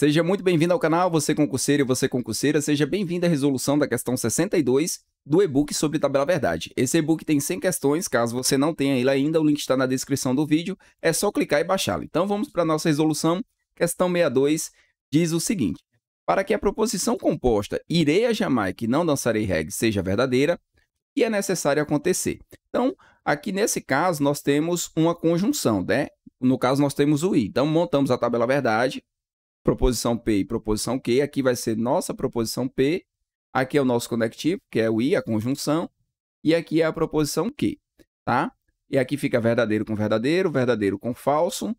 Seja muito bem-vindo ao canal, você concurseiro e você concurseira, seja bem-vindo à resolução da questão 62 do e-book sobre Tabela Verdade. Esse e-book tem 100 questões, caso você não tenha ele ainda, o link está na descrição do vídeo, é só clicar e baixá-lo. Então vamos para a nossa resolução, questão 62 diz o seguinte, para que a proposição composta irei a Jamaica e não dançarei reggae seja verdadeira, que é necessário acontecer? Então, aqui nesse caso, nós temos uma conjunção, né? No caso, nós temos o i. Então, montamos a tabela verdade, proposição P e proposição Q. Aqui vai ser nossa proposição P, aqui é o nosso conectivo, que é o I, a conjunção, e aqui é a proposição Q, tá? E aqui fica verdadeiro com verdadeiro, verdadeiro com falso,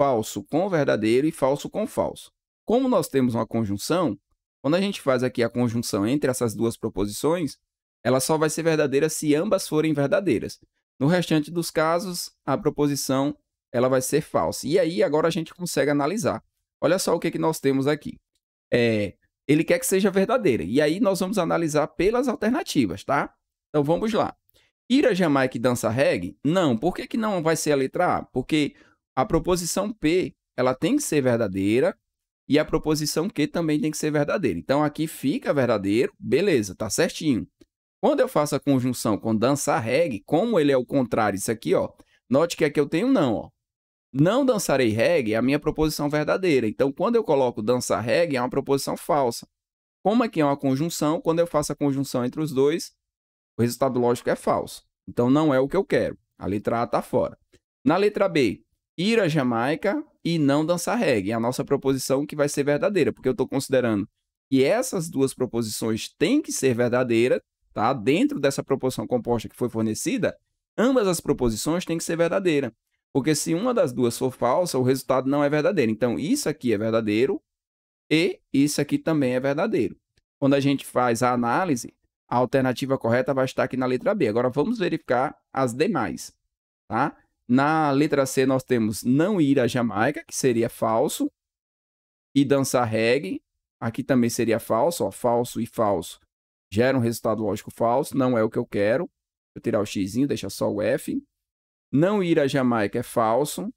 falso com verdadeiro e falso com falso. Como nós temos uma conjunção, quando a gente faz aqui a conjunção entre essas duas proposições, ela só vai ser verdadeira se ambas forem verdadeiras. No restante dos casos, a proposição ela vai ser falsa. E aí agora a gente consegue analisar. Olha só o que, que nós temos aqui. É, ele quer que seja verdadeira. E aí nós vamos analisar pelas alternativas, tá? Então vamos lá. ira a Jamaica dança reggae? Não. Por que, que não vai ser a letra A? Porque a proposição P ela tem que ser verdadeira e a proposição Q também tem que ser verdadeira. Então aqui fica verdadeiro, beleza, tá certinho. Quando eu faço a conjunção com dança reggae, como ele é o contrário, isso aqui, ó, note que aqui eu tenho não, ó não dançarei reggae é a minha proposição verdadeira. Então, quando eu coloco dançar reggae, é uma proposição falsa. Como aqui é, é uma conjunção, quando eu faço a conjunção entre os dois, o resultado lógico é falso. Então, não é o que eu quero. A letra A está fora. Na letra B, ir à Jamaica e não dançar reggae. É a nossa proposição que vai ser verdadeira, porque eu estou considerando que essas duas proposições têm que ser verdadeiras, tá? Dentro dessa proposição composta que foi fornecida, ambas as proposições têm que ser verdadeiras. Porque se uma das duas for falsa, o resultado não é verdadeiro. Então, isso aqui é verdadeiro e isso aqui também é verdadeiro. Quando a gente faz a análise, a alternativa correta vai estar aqui na letra B. Agora, vamos verificar as demais, tá? Na letra C, nós temos não ir à Jamaica, que seria falso, e dançar reggae, aqui também seria falso, ó, falso e falso gera um resultado lógico falso, não é o que eu quero. Eu tirar o x, deixa só o f. Não ir à Jamaica é falso.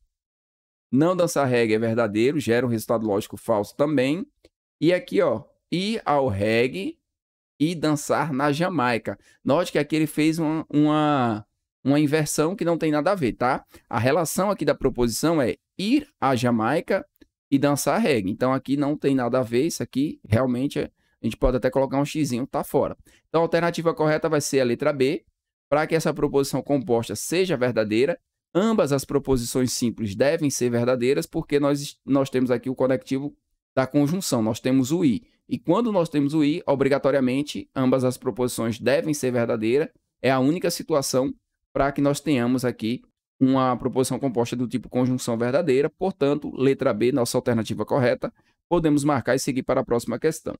Não dançar reggae é verdadeiro, gera um resultado lógico falso também. E aqui, ó, ir ao reggae e dançar na Jamaica. Note que aqui ele fez uma, uma, uma inversão que não tem nada a ver, tá? A relação aqui da proposição é ir à Jamaica e dançar reggae. Então aqui não tem nada a ver, isso aqui realmente é, a gente pode até colocar um xizinho, tá fora. Então a alternativa correta vai ser a letra B, para que essa proposição composta seja verdadeira, ambas as proposições simples devem ser verdadeiras, porque nós, nós temos aqui o conectivo da conjunção, nós temos o i. E quando nós temos o i, obrigatoriamente, ambas as proposições devem ser verdadeiras. É a única situação para que nós tenhamos aqui uma proposição composta do tipo conjunção verdadeira. Portanto, letra B, nossa alternativa correta. Podemos marcar e seguir para a próxima questão.